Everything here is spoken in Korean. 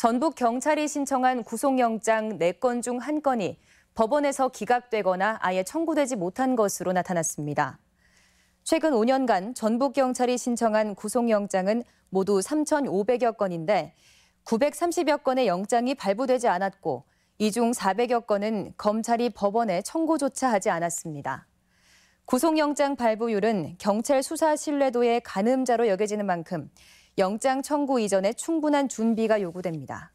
전북 경찰이 신청한 구속영장 4건 중 1건이 법원에서 기각되거나 아예 청구되지 못한 것으로 나타났습니다. 최근 5년간 전북 경찰이 신청한 구속영장은 모두 3,500여 건인데 930여 건의 영장이 발부되지 않았고 이 중 400여 건은 검찰이 법원에 청구조차 하지 않았습니다. 구속영장 발부율은 경찰 수사 신뢰도의 가늠자로 여겨지는 만큼 영장 청구 이전에 충분한 준비가 요구됩니다.